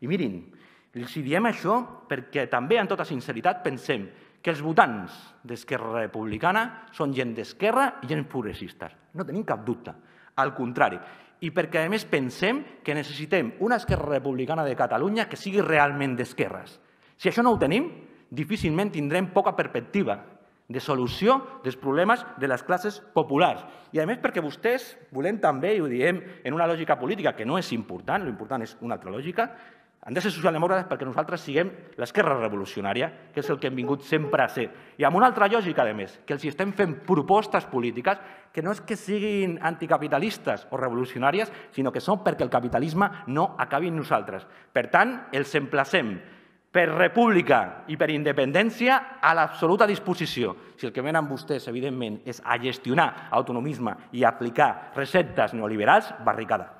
I mirin, els diem això perquè també, en tota sinceritat, pensem que els votants d'Esquerra Republicana són gent d'esquerra i gent progressista. No tenim cap dubte. Al contrari. I perquè, a més, pensem que necessitem una Esquerra Republicana de Catalunya que sigui realment d'esquerres. Si això no ho tenim, difícilment tindrem poca perspectiva de solució dels problemes de les classes populars. I a més perquè vostès volem també, i ho diem en una lògica política que no és important, l'important és una altra lògica, han de ser socialdemòcrates perquè nosaltres siguem l'esquerra revolucionària, que és el que hem vingut sempre a ser. I amb una altra lògica, a més, que els estem fent propostes polítiques que no és que siguin anticapitalistes o revolucionàries, sinó que són perquè el capitalisme no acabi en nosaltres. Per tant, els emplacem per república i per independència a l'absoluta disposició. Si el que venen vostès, evidentment, és a gestionar autonomisme i aplicar receptes neoliberals, barricada.